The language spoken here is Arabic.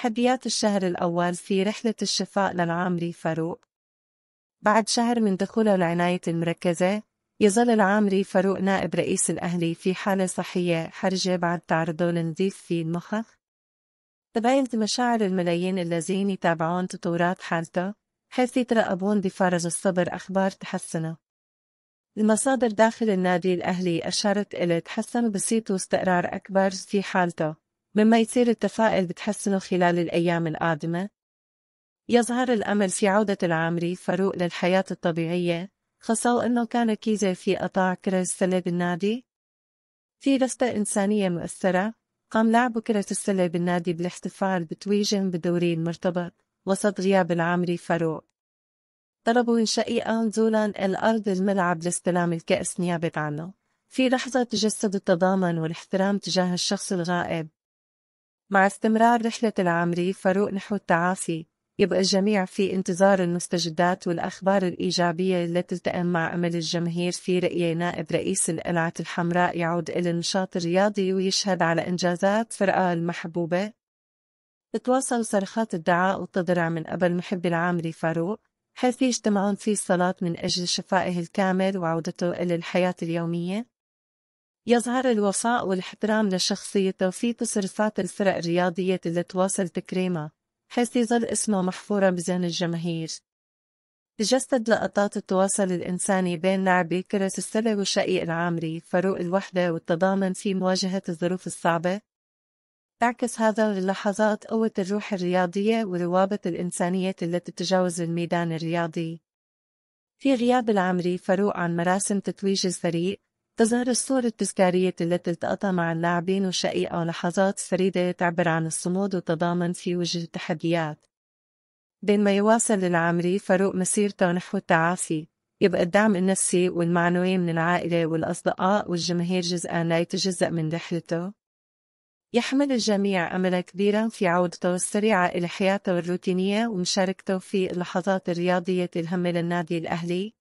تحديات الشهر الأول في رحلة الشفاء للعامري فاروق بعد شهر من دخوله العناية المركزة يظل العامري فاروق نائب رئيس الأهلي في حالة صحية حرجة بعد تعرضه لنزيف في المخخ تبينت مشاعر الملايين الذين يتابعون تطورات حالته حيث يترقبون بفارغ الصبر أخبار تحسنه المصادر داخل النادي الأهلي أشارت إلى تحسن بسيط واستقرار أكبر في حالته مما يثير التفائل بتحسنه خلال الأيام القادمة يظهر الأمل في عودة العامري فاروق للحياة الطبيعية خاصة وأنه كان ركيزة في قطاع كرة السلة بالنادي في لفتة إنسانية مؤثرة قام لعب كرة السلة بالنادي بالاحتفال بتويجهم بالدوري المرتبط وسط غياب العامري فاروق طلبوا شقيقا زولان الأرض الملعب لاستلام الكأس نيابة عنه في لحظة تجسد التضامن والاحترام تجاه الشخص الغائب مع استمرار رحلة العمري فاروق نحو التعافي يبقى الجميع في انتظار المستجدات والأخبار الإيجابية التي تلتئم مع أمل الجماهير في رأي نائب رئيس القلعة الحمراء يعود إلى النشاط الرياضي ويشهد على إنجازات فرقة المحبوبة تتواصل صرخات الدعاء والتضرع من قبل محبي العامري فاروق حيث يجتمعون في الصلاة من أجل شفائه الكامل وعودته إلى الحياة اليومية يظهر الوفاء والاحترام لشخصيته في تصرفات الفرق الرياضية اللي تواصل تكريمه حيث يظل اسمه محفورا بذهن الجماهير تجسد لقطات التواصل الإنساني بين لاعبي كرة السلة وشقي العامري فاروق الوحدة والتضامن في مواجهة الظروف الصعبة تعكس هذا اللحظات قوة الروح الرياضية وروابط الإنسانية التي تتجاوز الميدان الرياضي في غياب العمري فاروق عن مراسم تتويج الفريق تظهر الصور التذكارية التي التقطها مع اللاعبين وشقيقة ولحظات فريدة تعبر عن الصمود والتضامن في وجه التحديات بينما يواصل العامري فاروق مسيرته نحو التعافي يبقى الدعم النفسي والمعنوي من العائلة والأصدقاء والجماهير جزءا لا يتجزأ من رحلته يحمل الجميع أملا كبيرا في عودته السريعة إلى حياته الروتينية ومشاركته في اللحظات الرياضية الهامة للنادي الأهلي